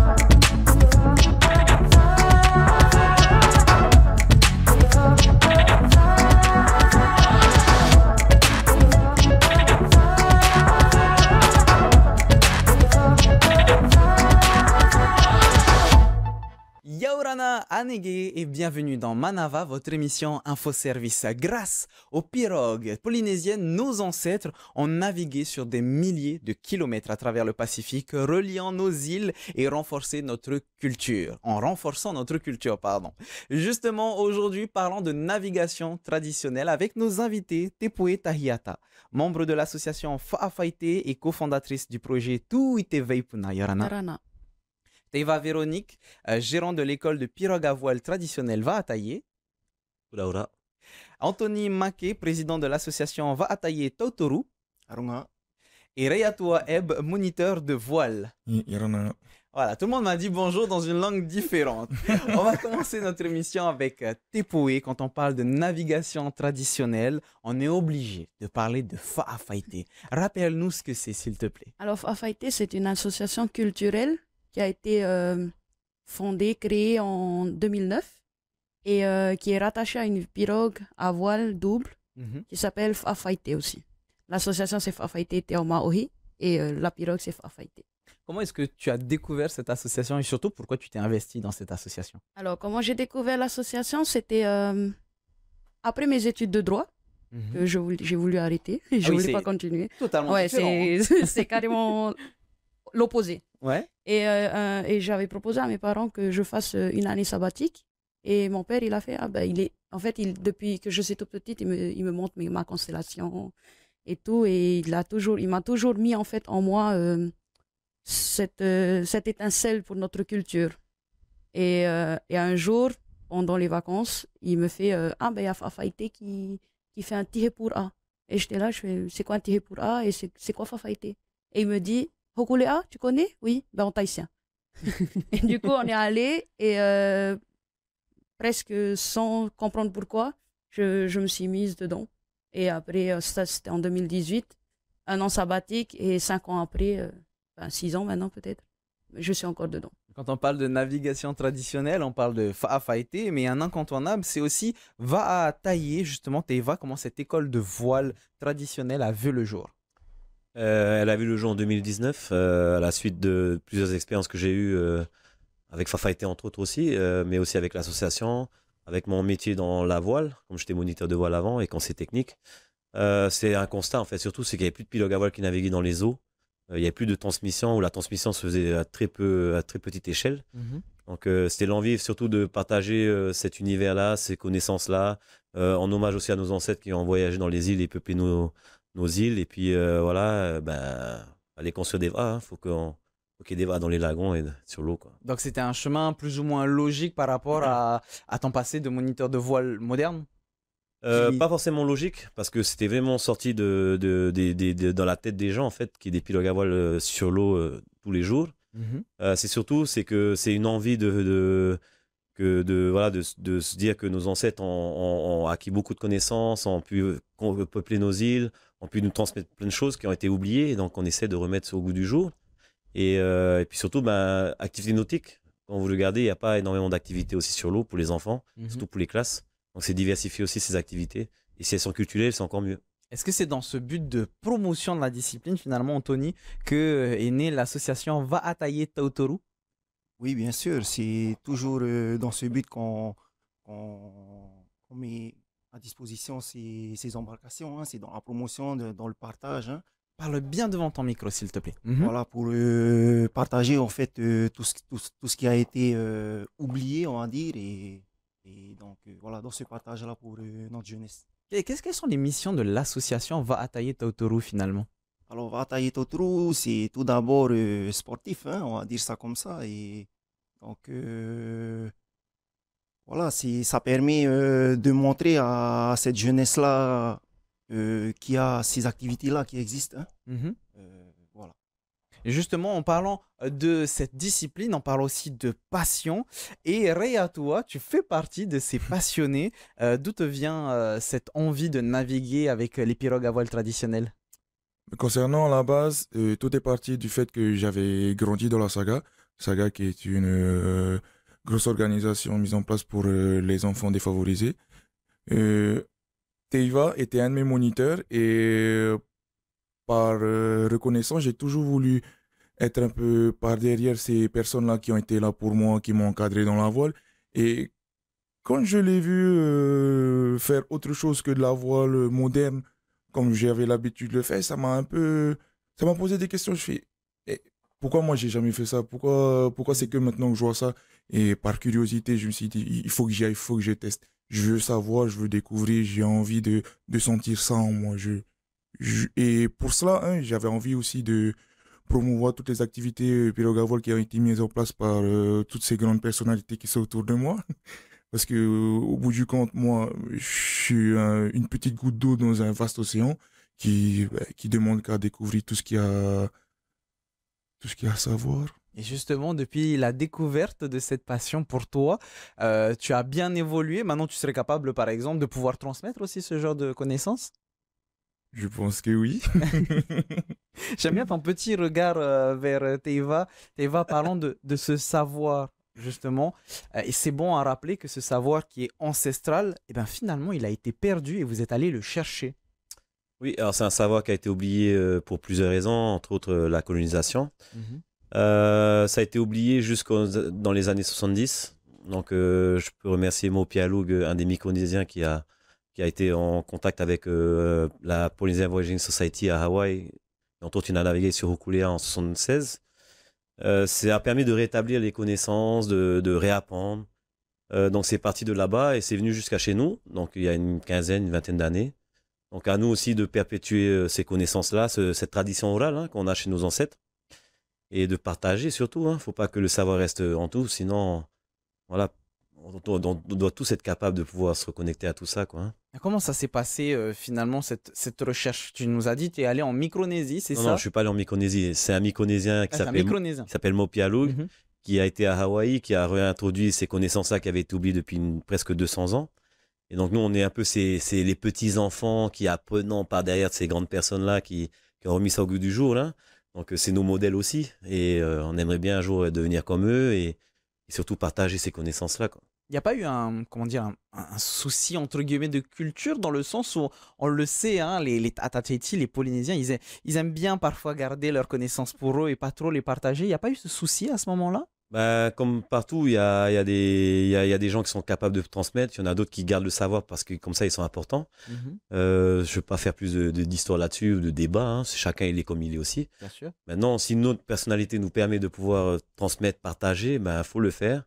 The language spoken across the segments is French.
Bye. et bienvenue dans Manava, votre émission Info Service. Grâce aux pirogues polynésiennes, nos ancêtres ont navigué sur des milliers de kilomètres à travers le Pacifique, reliant nos îles et renforçant notre culture. En renforçant notre culture, pardon. Justement, aujourd'hui, parlons de navigation traditionnelle avec nos invités Tepue Tahiata, membre de l'association Fa'afaité et cofondatrice du projet Tuite Veipuna Teva Véronique, euh, gérant de l'école de pirogue à voile traditionnelle Va à Anthony Maquet, président de l'association Va à Tailler Tautoru. Et Reyatoua Eb, moniteur de voile. Mm, voilà, tout le monde m'a dit bonjour dans une langue différente. on va commencer notre émission avec euh, Tepoe. Quand on parle de navigation traditionnelle, on est obligé de parler de Fa'afaité. Rappelle-nous ce que c'est, s'il te plaît. Alors, Fa'afaité, c'est une association culturelle qui a été euh, fondée, créée en 2009 et euh, qui est rattachée à une pirogue à voile double mhm. qui s'appelle Fafaité aussi. L'association c'est Fafaité Maori et euh, la pirogue c'est Fafaité. Comment est-ce que tu as découvert cette association et surtout pourquoi tu t'es investi dans cette association Alors comment j'ai découvert l'association c'était après mes études de droit. Mhm. que j'ai voulu arrêter, je ne ah voulais pas continuer. Totalement ouais, hein. c'est carrément l'opposé. Ouais. Et, euh, et j'avais proposé à mes parents que je fasse euh, une année sabbatique. Et mon père, il a fait, ah ben, il est, en fait, il, depuis que je suis toute petite, il me, il me montre ma constellation et tout. Et il a toujours, il m'a toujours mis, en fait, en moi, euh, cette, cette étincelle pour notre culture. Et, et, un jour, pendant les vacances, il me fait, ah ben, il y a Fafaïté qui, qui fait un tiré pour A. Et j'étais là, je fais, c'est quoi un tiré pour A et c'est quoi Fafaïté? Et il me dit, « Hokulea, ah, tu connais Oui, ben en tahitien. et du coup, on est allé et euh, presque sans comprendre pourquoi, je, je, me suis mise dedans. Et après, euh, ça c'était en 2018, un an sabbatique et cinq ans après, euh, ben, six ans maintenant peut-être, je suis encore dedans. Quand on parle de navigation traditionnelle, on parle de fa'afaité, mais un incontournable, c'est aussi va à tailler, justement, va comment cette école de voile traditionnelle a vu le jour. Euh, elle a vu le jour en 2019, euh, à la suite de plusieurs expériences que j'ai eues euh, avec Fafa entre autres aussi, mais aussi avec l'association, avec mon métier dans la voile, comme j'étais moniteur de voile avant et quand c'est technique. c'est un constat en fait, surtout, c'est qu'il n'y avait plus de pilotes à voile qui naviguaient dans les eaux. Il n'y avait plus de transmission ou la transmission se faisait à très, peu, à très petite échelle. Mm-hmm. Donc c'était l'envie surtout de partager cet univers-là, ces connaissances-là, en hommage aussi à nos ancêtres qui ont voyagé dans les îles et peuplé nos, nos îles. Et puis euh, voilà, euh, ben, aller construire des vats. Hein. faut qu'on ait des dans les lagons et sur l'eau. Donc c'était un chemin plus ou moins logique par rapport à, à ton passé de moniteur de voile moderne euh, Pas forcément logique, parce que c'était vraiment sorti de, de, dans la tête des gens, en fait, qui des pilotes à voile sur l'eau tous les jours. Mmh c'est surtout c'est que c'est une envie de, que de, voilà, de, se dire que nos ancêtres ont acquis beaucoup de connaissances, ont pu peupler nos îles, on peut nous transmettre plein de choses qui ont été oubliées, donc on essaie de remettre ça au goût du jour. Et, euh, puis surtout, bah, activité nautique. Quand vous le regardez, il n'y a pas énormément d'activités aussi sur l'eau pour les enfants, mhm. surtout pour les classes. Donc c'est diversifier aussi ces activités. Et si elles sont culturelles, c'est encore mieux. Est-ce que c'est dans ce but de promotion de la discipline, finalement, Anthony, que euh, est née l'association Va Atailler Tautoru Oui, bien sûr. C'est toujours euh, dans ce but qu'on met disposition ces, ces embarcations, hein, c'est dans la promotion, dans le partage. Hein. Parle bien devant ton micro, s'il te plaît. Mhm. Voilà, pour euh, partager en fait euh, tout, ce, tout, tout, ce qui a été euh, oublié, on va dire, et, donc voilà, dans ce partage-là pour notre jeunesse. Et qu'est-ce quelles sont les missions de l'association Va Atayer Tautourou finalement Alors, Va tailler Tautourou, c'est tout d'abord sportif, hein, on va dire ça comme ça, et donc voilà, si ça permet euh, de montrer à cette jeunesse-là euh, qu'il y a ces activités-là qui existent. Hein. Mmh euh, voilà. justement, en parlant euh, de cette discipline, on parle aussi de passion. Et Réa, toi, tu fais partie de ces passionnés. D'où te vient cette envie de naviguer avec les pirogues à voile traditionnelles Concernant la base, tout est parti du fait que j'avais grandi dans la saga. Saga qui est une grosse organisation mise en place pour euh, les enfants défavorisés. Euh, Teiva était un de mes moniteurs et euh, par reconnaissance, j'ai toujours voulu être un peu par derrière ces personnes-là qui ont été là pour moi, qui m'ont encadré dans la voile. Et quand je l'ai vu faire autre chose que de la voile moderne, comme j'avais l'habitude de le faire, ça m'a un peu. Ça m'a posé des questions. Je fais, eh, pourquoi moi j'ai jamais fait ça Pourquoi, pourquoi c'est que maintenant que je vois ça et par curiosité, je me suis dit, il faut que j'y aille, il faut que je teste. Je veux savoir, je veux découvrir, j'ai envie de, de sentir ça en moi. Je, et pour cela, hein, j'avais envie aussi de promouvoir toutes les activités euh, PirogaVol qui ont été mises en place par euh, toutes ces grandes personnalités qui sont autour de moi. Parce que au bout du compte, moi, je suis une petite goutte d'eau dans un vaste océan qui, bah, qui demande qu'à découvrir tout ce qu'il a, tout ce qu'il y a à savoir. Et justement, depuis la découverte de cette passion pour toi, euh, tu as bien évolué. Maintenant, tu serais capable, par exemple, de pouvoir transmettre aussi ce genre de connaissances Je pense que oui. J'aime bien ton petit regard euh, vers euh, Teva. Teva, parlant de, ce savoir, justement. et c'est bon à rappeler que ce savoir qui est ancestral, eh ben, finalement, il a été perdu et vous êtes allé le chercher. Oui, alors c'est un savoir qui a été oublié pour plusieurs raisons, entre autres la colonisation. Mmh euh, ça a été oublié jusqu'aux dans les années 70. Donc, euh, je peux remercier Mo Pialoug, un des Micronésiens qui a, qui a été en contact avec euh, la Polynesian Voyaging Society à Hawaï. Dont on a navigué sur Hokulea en 76. ça a permis de rétablir les connaissances, de, de réapprendre. donc, c'est parti de là-bas et c'est venu jusqu'à chez nous. Donc, il y a une quinzaine, une vingtaine d'années. Donc, à nous aussi de perpétuer ces connaissances-là, cette tradition orale hein, qu'on a chez nos ancêtres et de partager surtout. Il hein. ne faut pas que le savoir reste en tout, sinon, voilà, on, doit tous être capables de pouvoir se reconnecter à tout ça. Quoi, hein. Comment ça s'est passé euh, finalement cette, recherche Tu nous as dit tu es allé en Micronésie, c'est ça Non, je suis pas allé en Micronésie. C'est un Micronésien qui ah, s'appelle Mopialou, mhm. qui a été à Hawaï, qui a réintroduit ces connaissances-là qui avaient été oubliées depuis presque 200 ans. Et donc nous, on est un peu ces, les petits enfants qui apprenant par derrière de ces grandes personnes-là qui, qui ont remis ça au goût du jour là. Donc euh, c'est nos modèles aussi, et euh, on aimerait bien un jour devenir comme eux et, surtout partager ces connaissances-là. Il n'y a pas eu un, comment un, souci entre guillemets de culture dans le sens où on le sait, hein, les, les les Polynésiens, ils, ils aiment bien parfois garder leurs connaissances pour eux et pas trop les partager. Il n'y a pas eu ce souci à ce moment-là ben Comme partout, il y a, des gens qui sont capables de transmettre, il y en a d'autres qui gardent le savoir parce que comme ça, ils sont importants. Mhm. Euh, je ne veux pas faire plus d'histoire là-dessus ou de débat, hein. chacun il est comme il est aussi. Bien sûr. Maintenant, si notre personnalité nous permet de pouvoir euh, transmettre, partager, il bah, faut le faire.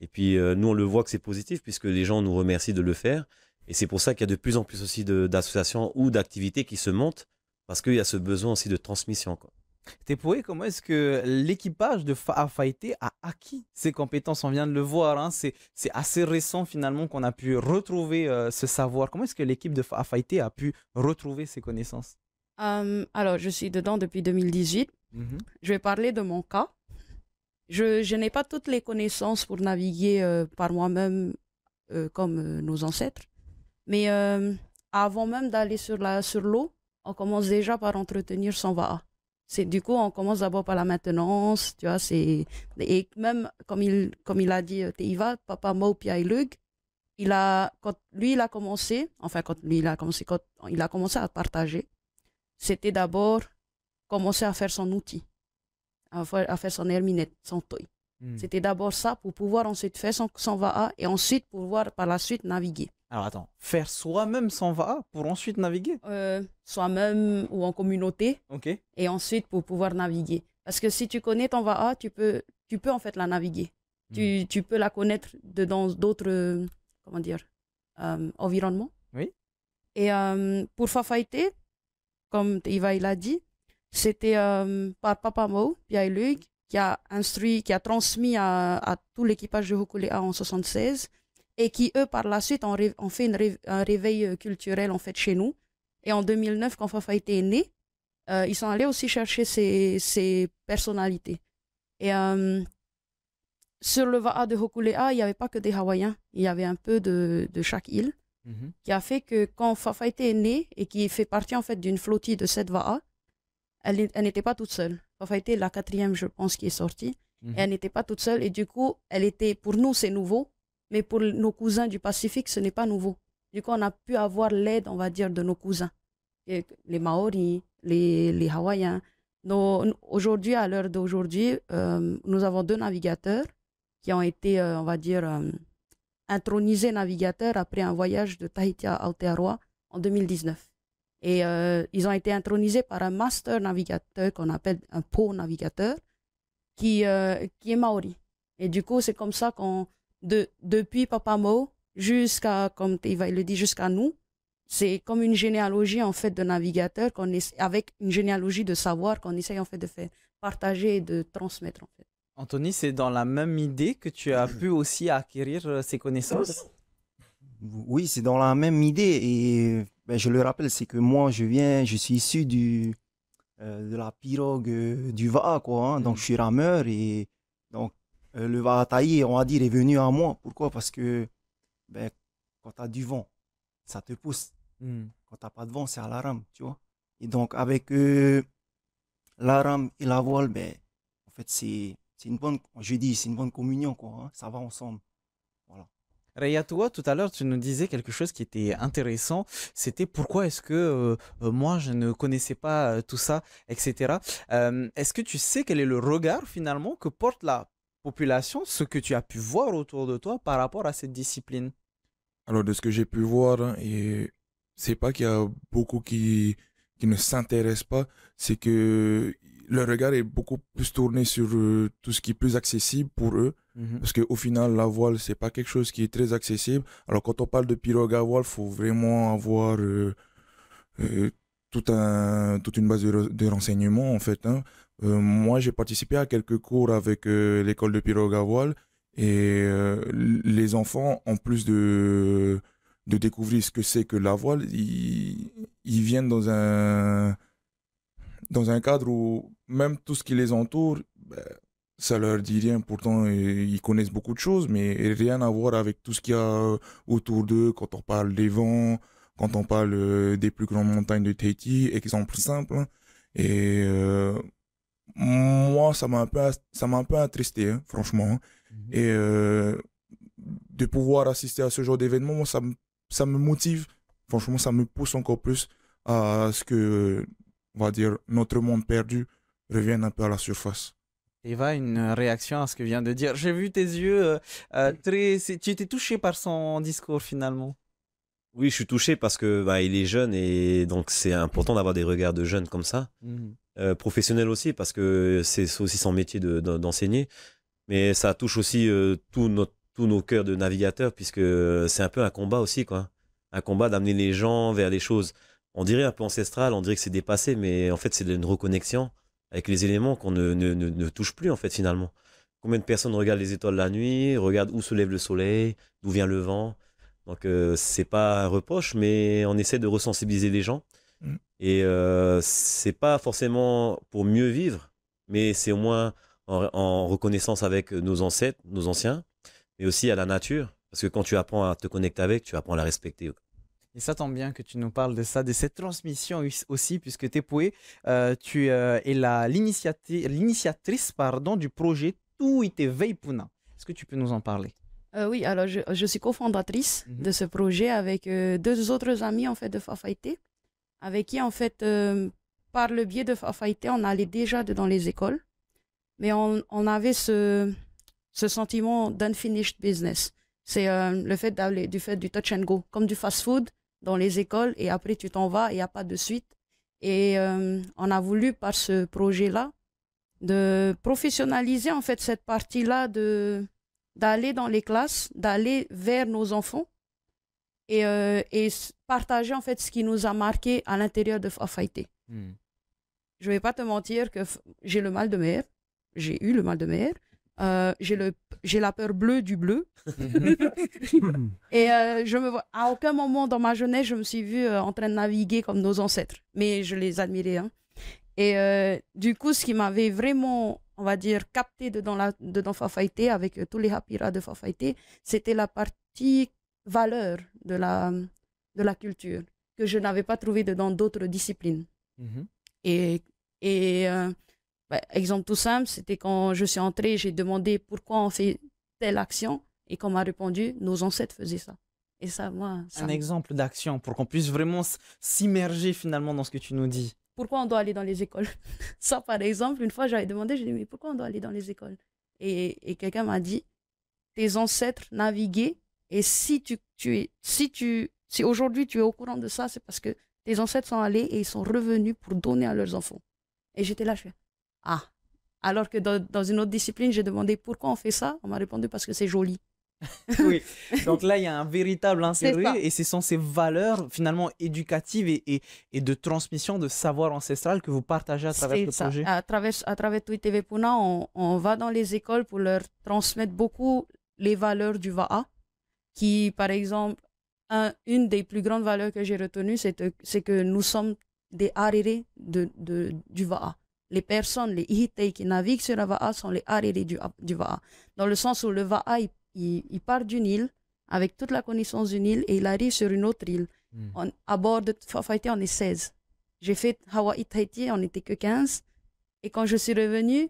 Et puis, euh, nous, on le voit que c'est positif puisque les gens nous remercient de le faire. Et c'est pour ça qu'il y a de plus en plus aussi d'associations ou d'activités qui se montent parce qu'il y a ce besoin aussi de transmission. Tepoué, comment est-ce que l'équipage de Fa'a a acquis ces compétences On vient de le voir, hein, c'est, assez récent finalement qu'on a pu retrouver euh, ce savoir. Comment est-ce que l'équipe de fa a pu retrouver ces connaissances Alors, je suis dedans depuis 2018. Mmh je vais parler de mon cas. Je, n'ai pas toutes les connaissances pour naviguer euh, par moi-même euh, comme nos ancêtres. Mais avant même d'aller sur, sur l'eau, on commence déjà par entretenir son Va'a. C'est du coup, on commence d'abord par la maintenance, tu vois. C'est et même comme il comme il a dit, euh, Teiva, papa Mo Piailug, il a quand lui il a commencé, enfin quand lui il a commencé quand il a commencé à partager, c'était d'abord commencer à faire son outil, à faire, son herminette, son toy. Hmm. C'était d'abord ça pour pouvoir ensuite faire son, son va et ensuite pouvoir par la suite naviguer. Alors attends, faire soi-même son va pour ensuite naviguer euh, Soi-même ou en communauté. Ok. Et ensuite pour pouvoir naviguer. Parce que si tu connais ton va tu peux, tu peux en fait la naviguer. Hmm. Tu, tu, peux la connaître dans d'autres, comment dire, euh, environnements. Oui. Et euh, pour Fafaïté, comme Iva l'a dit, c'était par Papa Mo, qui a instruit, qui a transmis à, tout l'équipage de Hokulea en 76 et qui, eux, par la suite, ont, fait un réveil euh, culturel, en fait, chez nous. Et en 2009, quand Fafa était née, euh, ils sont allés aussi chercher ces personnalités. Et euh, sur le Va'a de Hokulea, il n'y avait pas que des Hawaïens, il y avait un peu de, chaque île, mm-hmm. qui a fait que quand Fafa était née et qui fait partie, en fait, d'une flottille de sept Va'a, elle, n'était pas toute seule. Fafa était la quatrième, je pense, qui est sortie. Mm-hmm. elle n'était pas toute seule. Et du coup, elle était, pour nous, c'est nouveau mais pour nos cousins du Pacifique, ce n'est pas nouveau. Du coup, on a pu avoir l'aide, on va dire, de nos cousins, les Maoris, les, les Hawaïens. Aujourd'hui, à l'heure d'aujourd'hui, euh, nous avons deux navigateurs qui ont été, euh, on va dire, euh, intronisés navigateurs après un voyage de Tahiti à Aotearoa en 2019. Et ils ont été intronisés par un master navigateur qu'on appelle un pro navigateur qui, qui est maori. Et du coup, c'est comme ça qu'on de, depuis Papa Mo jusqu'à, comme il le dit, jusqu'à nous, c'est comme une généalogie en fait de navigateur qu'on avec une généalogie de savoir qu'on essaye en fait de faire partager et de transmettre en fait. Anthony, c'est dans la même idée que tu as pu aussi acquérir euh, ces connaissances Oui, c'est dans la même idée et ben, je le rappelle, c'est que moi je viens, je suis issu du, euh, de la pirogue euh, du VA, quoi, hein. donc mm. je suis rameur et euh, le le tailler on va dire, est venu à moi. Pourquoi Parce que ben, quand tu as du vent, ça te pousse. Hmm. Quand tu n'as pas de vent, c'est à la rame, tu vois. Et donc, avec euh, la rame et la voile, ben, en fait, c'est une bonne, je dis, c'est une bonne communion, quoi. Hein. ça va ensemble. Voilà. toi tout à l'heure, tu nous disais quelque chose qui était intéressant. C'était pourquoi est-ce que euh, moi, je ne connaissais pas tout ça, etc. est-ce que tu sais quel est le regard finalement que porte la population ce que tu as pu voir autour de toi par rapport à cette discipline Alors, de ce que j'ai pu voir, hein, et c'est pas qu'il y a beaucoup qui, qui ne s'intéressent pas, c'est que le regard est beaucoup plus tourné sur euh, tout ce qui est plus accessible pour eux. Mmh parce que Parce qu'au final, la voile, c'est pas quelque chose qui est très accessible. Alors, quand on parle de pirogue à voile, faut vraiment avoir euh, euh, un, toute une base de, renseignements, en fait. Hein. Euh, moi, j'ai participé à quelques cours avec euh, l'école de pirogue à voile et euh, les enfants, en plus de, de découvrir ce que c'est que la voile, ils, viennent dans un, dans un cadre où même tout ce qui les entoure, ben, ça leur dit rien. Pourtant, ils connaissent beaucoup de choses, mais rien à voir avec tout ce qu'il y a autour d'eux quand on parle des vents, quand on parle des plus grandes montagnes de Tahiti, exemple simple. Hein. Et moi, ça m'a un peu, ça m'a un peu attristé, hein, franchement. Mhm. Et euh, de pouvoir assister à ce genre d'événement, ça, ça me motive. Franchement, ça me pousse encore plus à ce que, on va dire, notre monde perdu revienne un peu à la surface. Eva, une réaction à ce que vient de dire. J'ai vu tes yeux euh, euh, très. Tu étais touché par son discours finalement. Oui, je suis touché parce que bah, il est jeune et donc c'est important d'avoir des regards de jeunes comme ça. Mhm. Euh, professionnel aussi, parce que c'est aussi son métier d'enseigner. mais ça touche aussi euh, tous nos cœurs de navigateurs, puisque euh, c'est un peu un combat aussi, quoi. Hein. Un combat d'amener les gens vers les choses. On dirait un peu ancestral, on dirait que c'est dépassé, mais en fait, c'est une reconnexion avec les éléments qu'on ne, touche plus, en fait, finalement. Combien de personnes regardent les étoiles la nuit, regardent où se lève le soleil, d'où vient le vent. Donc, ce c'est pas un reproche, mais on essaie de ressensibiliser les gens. Mm. Et euh, c'est pas forcément pour mieux vivre, mais c'est au moins en, reconnaissance avec nos ancêtres, nos anciens, mais aussi à la nature. Parce que quand tu apprends à te connecter avec, tu apprends à la respecter. Et ça tombe bien que tu nous parles de ça, de cette transmission aussi, puisque Tepoué, euh, tu euh, es l'initiatrice pardon, du projet tout Tuite Veipuna. Est-ce que tu peux nous en parler euh, Oui, alors je, suis cofondatrice mm-hmm. de ce projet avec deux autres amis en fait de Fafaité avec qui, en fait, euh, par le biais de Fafaïté, on allait déjà dans les écoles, mais on, avait ce, ce sentiment d'unfinished business. C'est euh, le fait d'aller du fait du touch and go, comme du fast food dans les écoles, et après tu t'en vas, il n'y a pas de suite. Et euh, on a voulu, par ce projet-là, de professionnaliser en fait cette partie-là, de d'aller dans les classes, d'aller vers nos enfants et, euh, partager en fait ce qui nous a marqué à l'intérieur de Fafaité. Je hmm. Je vais pas te mentir que j'ai le mal de mer, j'ai eu le mal de mer, euh, j'ai le j'ai la peur bleue du bleu. et euh, je me vois, à aucun moment dans ma jeunesse, je me suis vue en train de naviguer comme nos ancêtres, mais je les admirais. Hein. Et du coup, ce qui m'avait vraiment on va dire, capté dedans, la, dedans avec tous les hapiras de Fafaité, c'était la partie valeur de la, de la culture que je n'avais pas trouvé dans d'autres disciplines. Mhm. Et, et euh, bah, exemple tout simple, c'était quand je suis entrée, j'ai demandé pourquoi on fait telle action et qu'on m'a répondu, nos ancêtres faisaient ça. Et ça, moi, Un exemple d'action pour qu'on puisse vraiment s'immerger finalement dans ce que tu nous dis. Pourquoi on doit aller dans les écoles Ça, par exemple, une fois, j'avais demandé, j'ai dit, mais pourquoi on doit aller dans les écoles Et, et quelqu'un m'a dit, tes ancêtres naviguaient et si tu, es, si tu, si aujourd'hui tu es au courant de ça, c'est parce que tes ancêtres sont allés et ils sont revenus pour donner à leurs enfants. Et j'étais là, je fais ah. Alors que dans, une autre discipline, j'ai demandé pourquoi on fait ça. On m'a répondu parce que c'est joli. oui. Donc là, il y a un véritable intérêt et ce sont ces valeurs finalement éducatives et, et, et, de transmission de savoir ancestral que vous partagez à travers le ça. projet. À travers, à travers TV Puna, on, on, va dans les écoles pour leur transmettre beaucoup les valeurs du VAA qui, par exemple, une des plus grandes valeurs que j'ai retenues, c'est que nous sommes des arérés de, du Va'a. Les personnes, les Ihitei qui naviguent sur le Va'a sont les arérés du, du Va'a. Dans le sens où le Va'a, il, part d'une île avec toute la connaissance d'une île et il arrive sur une autre île. Hmm. On, à bord de Fafaiti, on est 16. J'ai fait Hawaii Tahiti, on n'était que 15. Et quand je suis revenu,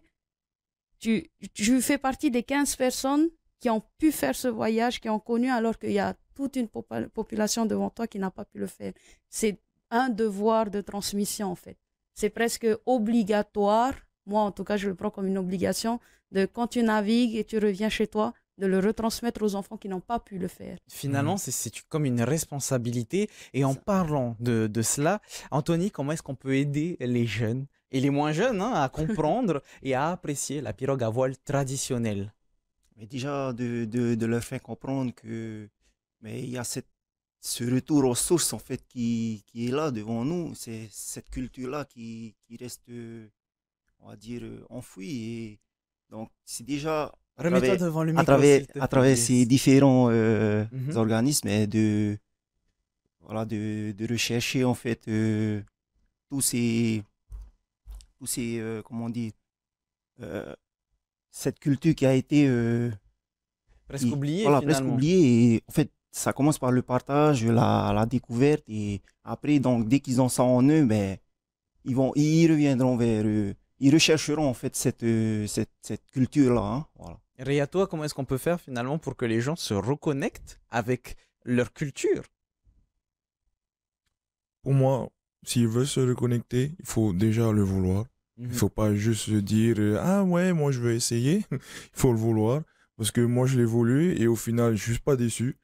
tu, tu fais partie des 15 personnes qui ont pu faire ce voyage, qui ont connu, alors qu'il y a toute une population devant toi qui n'a pas pu le faire. C'est un devoir de transmission, en fait. C'est presque obligatoire, moi en tout cas, je le prends comme une obligation, de quand tu navigues et tu reviens chez toi, de le retransmettre aux enfants qui n'ont pas pu le faire. Finalement, c'est comme une responsabilité. Et en parlant de, de cela, Anthony, comment est-ce qu'on peut aider les jeunes et les moins jeunes hein, à comprendre et à apprécier la pirogue à voile traditionnelle mais déjà, de, de, leur faire comprendre que mais il y a cette, ce retour aux sources, en fait, qui, qui est là devant nous. C'est cette culture-là qui, qui, reste, on va dire, enfouie. Et donc, c'est déjà à travers, devant le à travers, à travers ces différents euh, mhm. organismes et de, voilà, de, de rechercher en fait euh, tous ces, tous ces euh, comment dire cette culture qui a été euh, presque oubliée. Voilà, presque oubliée. Et en fait, ça commence par le partage, la, découverte. Et après, donc, dès qu'ils ont ça en eux, ben, ils, vont, ils reviendront vers eux. Ils rechercheront en fait cette, euh, cette, cette culture-là. Hein, toi, comment est-ce qu'on peut faire finalement pour que les gens se reconnectent avec leur culture Pour moi, s'ils veulent se reconnecter, il faut déjà le vouloir. Il ne mhm. faut pas juste dire euh, Ah ouais, moi je vais essayer. Il faut le vouloir. Parce que moi je l'ai voulu et au final, je suis pas déçu.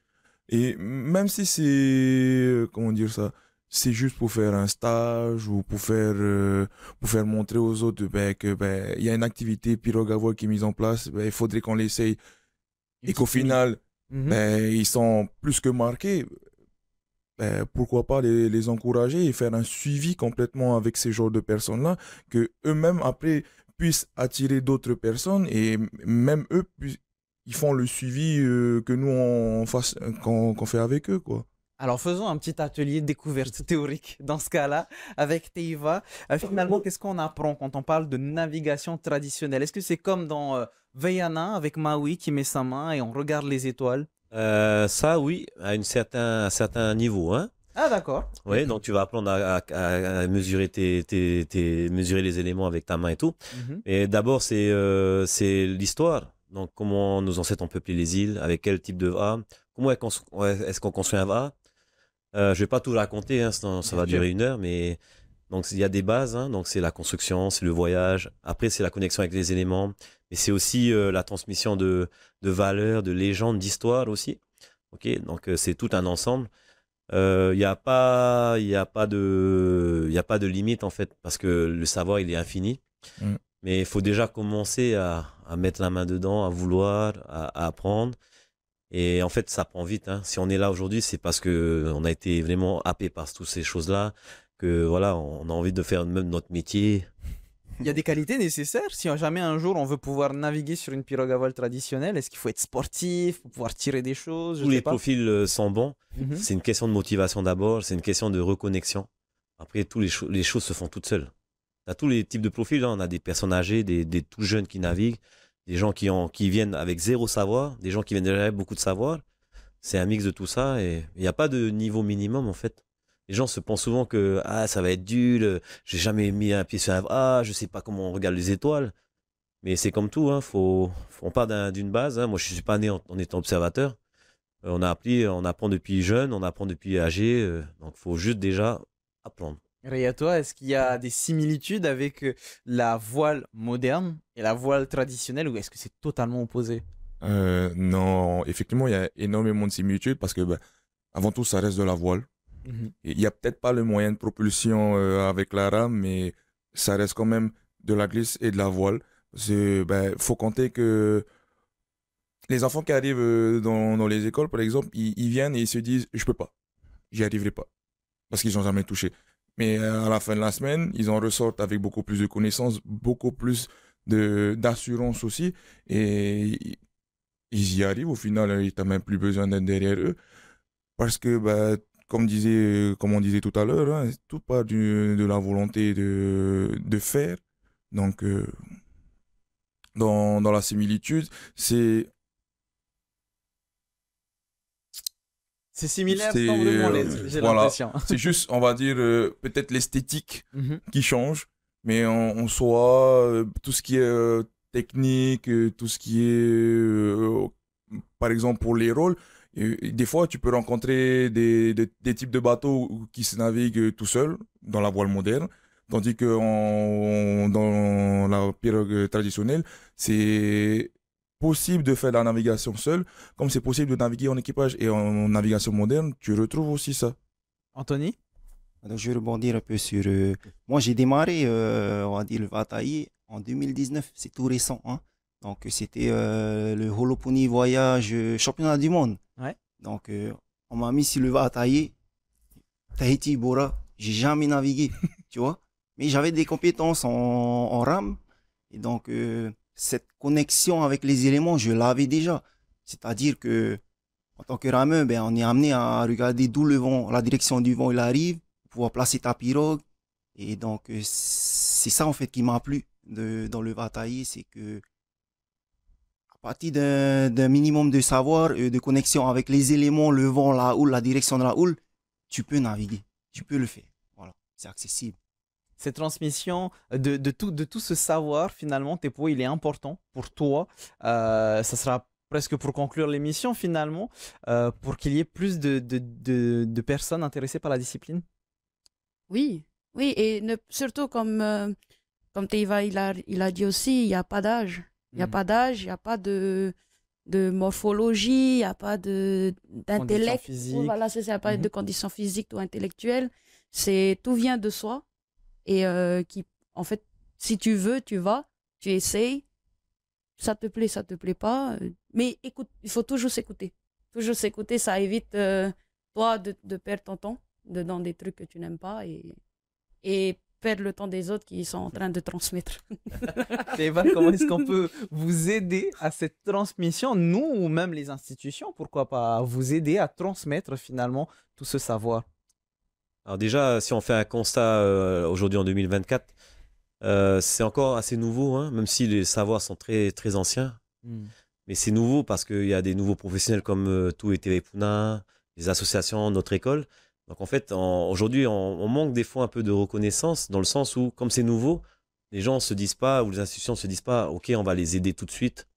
Et même si c'est. Euh, comment dire ça c'est juste pour faire un stage ou pour faire euh, faire montrer aux autres ben, que ben, il y a une activité pirogue à voix qui est mise en place ben, il faudrait qu'on l'essaye et qu'au final mhm. ben, ils sont plus que marqués ben, pourquoi pas les, encourager et faire un suivi complètement avec ces genres de personnes-là, que eux-mêmes après puissent attirer d'autres personnes et même eux ils font le suivi euh, que nous on fasse qu'on fait avec eux quoi. Alors faisons un petit atelier de découverte théorique dans ce cas-là avec Teiva. Euh, finalement, qu'est-ce qu'on apprend quand on parle de navigation traditionnelle Est-ce que c'est comme dans euh, avec Maui qui met sa main et on regarde les étoiles euh, ça, oui, à un certain niveau. Hein. Ah, d'accord. Oui, donc tu vas apprendre à, mesurer, tes, mesurer les éléments avec ta main et tout. Mais mhm. d'abord, euh, c'est l'histoire. Donc, comment nos ancêtres ont peuplé les îles, avec quel type de va. comment est-ce qu'on construit un va. Euh, je ne vais pas tout raconter, hein, sinon ça va durer une heure, mais donc il y a des bases, hein. donc c'est la construction, c'est le voyage, après c'est la connexion avec les éléments, mais c'est aussi euh, la transmission de, de valeurs, de légendes, d'histoires aussi. Ok, donc euh, c'est tout un ensemble. Euh, il n'y a, pas, a, pas de, a pas de limite en fait, parce que le savoir il est infini. Mm. Mais il faut déjà commencer à, à, mettre la main dedans, à vouloir, à, apprendre. Et en fait, ça prend vite. Hein. Si on est là aujourd'hui, c'est parce que on a été vraiment happé par toutes ces choses-là que voilà, on a envie de faire même notre métier. Il y a des qualités nécessaires. Si jamais un jour on veut pouvoir naviguer sur une pirogue à voile traditionnelle, est-ce qu'il faut être sportif pouvoir tirer des choses Tous les profils euh, sont bons. Mhm. C'est une question de motivation d'abord, c'est une question de reconnexion. Après, tous les, les choses se font toutes seules. Tu tous les types de profils. Hein. On a des personnes âgées, des, tout jeunes qui naviguent, des gens qui, qui viennent avec zéro savoir, des gens qui viennent déjà avec beaucoup de savoir. C'est un mix de tout ça et il n'y a pas de niveau minimum en fait les gens se pensent souvent que ah ça va être dur, euh, j'ai jamais mis un pied sur un ah je sais pas comment on regarde les étoiles. Mais c'est comme tout, hein, faut, on part d'une base. Hein. Moi, je suis pas né en, étant observateur. Euh, on a appris, on apprend depuis jeune, on apprend depuis âgé. Donc, euh, donc, faut juste déjà apprendre. toi, est-ce qu'il y a des similitudes avec la voile moderne et la voile traditionnelle ou est-ce que c'est totalement opposé Non, effectivement, il y a énormément de similitudes parce que bah, avant tout, ça reste de la voile. Mhm. Il n'y a peut-être pas le moyen de propulsion euh, avec la rame, mais ça reste quand même de la glisse et de la voile. Il ben, faut compter que les enfants qui arrivent euh, dans, dans les écoles, par exemple, ils, viennent et ils se disent Je peux pas, j'y arriverai pas, parce qu'ils n'ont jamais touché. Mais euh, à la fin de la semaine, ils en ressortent avec beaucoup plus de connaissances, beaucoup plus d'assurance aussi, et ils y arrivent. Au final, ils n'ont même plus besoin d'être derrière eux, parce que ben, comme, disait, euh, comme on disait tout à l'heure, hein, tout part de la volonté de, de faire. Donc, euh, dans, dans, la similitude, c'est. C'est similaire euh, voilà, C'est juste, on va dire, peut-être l'esthétique mhm. qui change, mais en, soi, tout ce qui est technique, tout ce qui est. par exemple, pour les rôles, des fois, tu peux rencontrer des, types de bateaux qui se naviguent tout seuls dans la voile moderne, tandis que dans la pirogue traditionnelle, c'est possible de faire la navigation seule, comme c'est possible de naviguer en équipage. Et en, navigation moderne, tu retrouves aussi ça. Anthony Je vais rebondir un peu sur... Euh, moi, j'ai démarré, euh, on va le Vataï en 2019. C'est tout récent. Hein. Donc, c'était euh, le Holopuni Voyage Championnat du Monde. Donc, euh, on m'a mis sur le va à Tahiti, Bora. J'ai jamais navigué, tu vois. Mais j'avais des compétences en, rame. Et donc, euh, cette connexion avec les éléments, je l'avais déjà. C'est-à-dire que, en tant que rameur, ben, on est amené à regarder d'où le vent, la direction du vent il arrive, pouvoir placer ta pirogue. Et donc, euh, c'est ça, en fait, qui m'a plu dans le va-tailler, c'est que partie d'un minimum de savoir, et de connexion avec les éléments, le vent, la houle, la direction de la houle, tu peux naviguer, tu peux le faire. c'est accessible. Cette transmission de, tout, de tout ce savoir, finalement, Tepo, il est important pour toi. Ce euh, ça sera presque pour conclure l'émission, finalement, euh, pour qu'il y ait plus de, de, personnes intéressées par la discipline. Oui, oui, et surtout comme, euh, comme a, il a dit aussi, il n'y a pas d'âge. Il n'y a mm. pas d'âge, il n'y a pas de, morphologie, il n'y a pas d'intellect. Voilà, n'y a pas mm-hmm. de conditions physiques ou intellectuelles. C'est tout vient de soi. Et euh, qui, en fait, si tu veux, tu vas, tu essayes. Ça te plaît, ça te plaît pas. Euh, mais écoute, il faut toujours s'écouter. Toujours s'écouter, ça évite, euh, toi, de, perdre ton temps dans des trucs que tu n'aimes pas. Et, et perdre le temps des autres qui sont en train de transmettre. Eva, comment est-ce qu'on peut vous aider à cette transmission, nous ou même les institutions, pourquoi pas, vous aider à transmettre finalement tout ce savoir Alors déjà, si on fait un constat euh, aujourd'hui en 2024, euh, c'est encore assez nouveau, hein, même si les savoirs sont très, très anciens. Hmm. Mais c'est nouveau parce qu'il y a des nouveaux professionnels comme euh, tout et Puna, les associations, notre école, donc en fait, aujourd'hui, on, manque des fois un peu de reconnaissance dans le sens où, comme c'est nouveau, les gens se disent pas, ou les institutions se disent pas, OK, on va les aider tout de suite,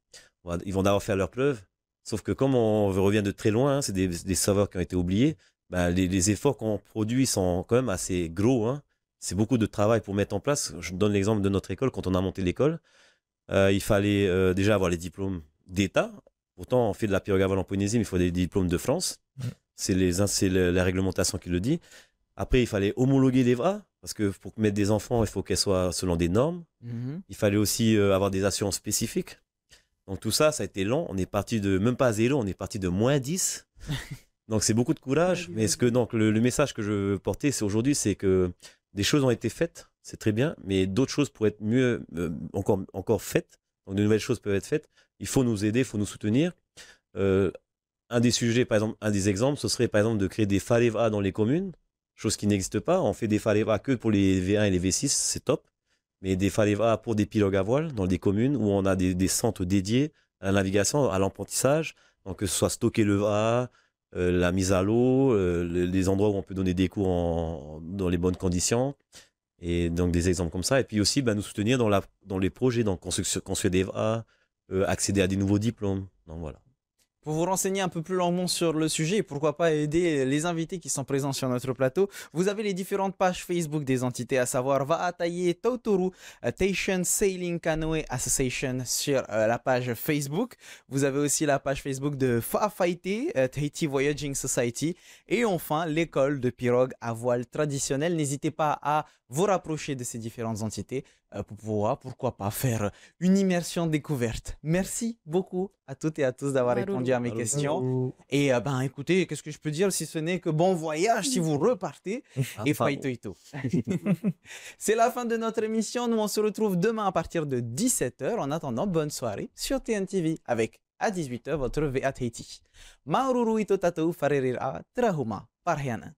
ils vont d'abord faire leur preuve ». Sauf que comme on revient de très loin, hein, c'est des, des, qui ont été oubliés, bah, les, efforts qu'on produit sont quand même assez gros. Hein. C'est beaucoup de travail pour mettre en place. Je donne l'exemple de notre école. Quand on a monté l'école, euh, il fallait euh, déjà avoir les diplômes d'État. Pourtant, on fait de la pyrogavale en Polynésie, mais il faut des diplômes de France. Mmh. C'est la réglementation qui le dit. Après, il fallait homologuer les bras, parce que pour mettre des enfants, il faut qu'elles soient selon des normes. Mm-hmm. Il fallait aussi euh, avoir des assurances spécifiques. Donc tout ça, ça a été long. On est parti de même pas à zéro, on est parti de moins 10. donc c'est beaucoup de courage. mais ce que donc le, message que je portais aujourd'hui, c'est que des choses ont été faites, c'est très bien, mais d'autres choses pourraient être mieux euh, encore encore faites. Donc de nouvelles choses peuvent être faites. Il faut nous aider, il faut nous soutenir. Euh, un des sujets, par exemple, un des exemples, ce serait par exemple de créer des faleva dans les communes, chose qui n'existe pas. On fait des faleva que pour les V1 et les V6, c'est top. Mais des faleva pour des pilotes à voile dans des communes où on a des, centres dédiés à la navigation, à l'apprentissage. Donc que ce soit stocker le va, euh, la mise à l'eau, euh, les endroits où on peut donner des cours dans les bonnes conditions. Et donc des exemples comme ça. Et puis aussi bah, nous soutenir dans, dans les projets, donc construire des VA, euh, accéder à des nouveaux diplômes. Donc voilà. Pour vous renseigner un peu plus longuement sur le sujet pourquoi pas aider les invités qui sont présents sur notre plateau, vous avez les différentes pages Facebook des entités, à savoir Vaataye Tautoru euh, Tation Sailing Canoe Association sur euh, la page Facebook. Vous avez aussi la page Facebook de Faafaité, euh, Tahiti Voyaging Society. Et enfin, l'école de pirogue à voile traditionnelle. N'hésitez pas à vous rapprocher de ces différentes entités pour pouvoir, pourquoi pas, faire une immersion découverte. Merci beaucoup à toutes et à tous d'avoir répondu mes questions. Et euh, ben écoutez, qu'est-ce que je peux dire si ce n'est que bon voyage si vous repartez et faitoito. C'est la fin de notre émission. Nous on se retrouve demain à partir de 17h. En attendant, bonne soirée sur TNTV avec à 18h votre VAT Tahiti. Maururu ito tatou farerira trahuma parhiana.